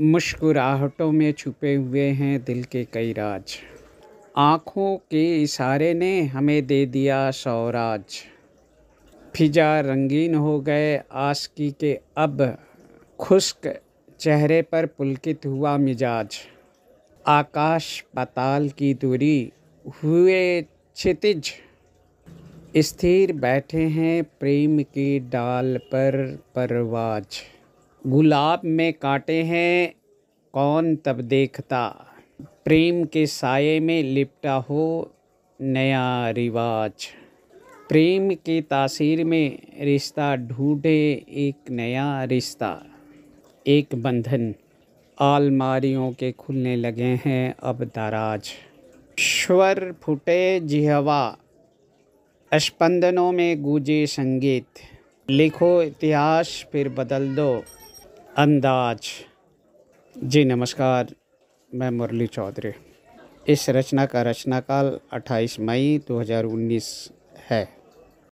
मुस्कुराहटों में छुपे हुए हैं दिल के कई राज आँखों के इशारे ने हमें दे दिया सौराज फिजा रंगीन हो गए आसकी के अब खुश्क चेहरे पर पुलकित हुआ मिजाज आकाश पताल की दूरी हुए क्षितिज स्थिर बैठे हैं प्रेम की डाल पर परवाज़ गुलाब में काटे हैं कौन तब देखता प्रेम के साये में लिपटा हो नया रिवाज प्रेम के तासीर में रिश्ता ढूंढे एक नया रिश्ता एक बंधन आलमारियों के खुलने लगे हैं अब दराज स्वर फुटे जिहवा स्पंदनों में गूजे संगीत लिखो इतिहास फिर बदल दो अंदाज जी नमस्कार मैं मुरली चौधरी इस रचना का रचनाकाल 28 मई 2019 है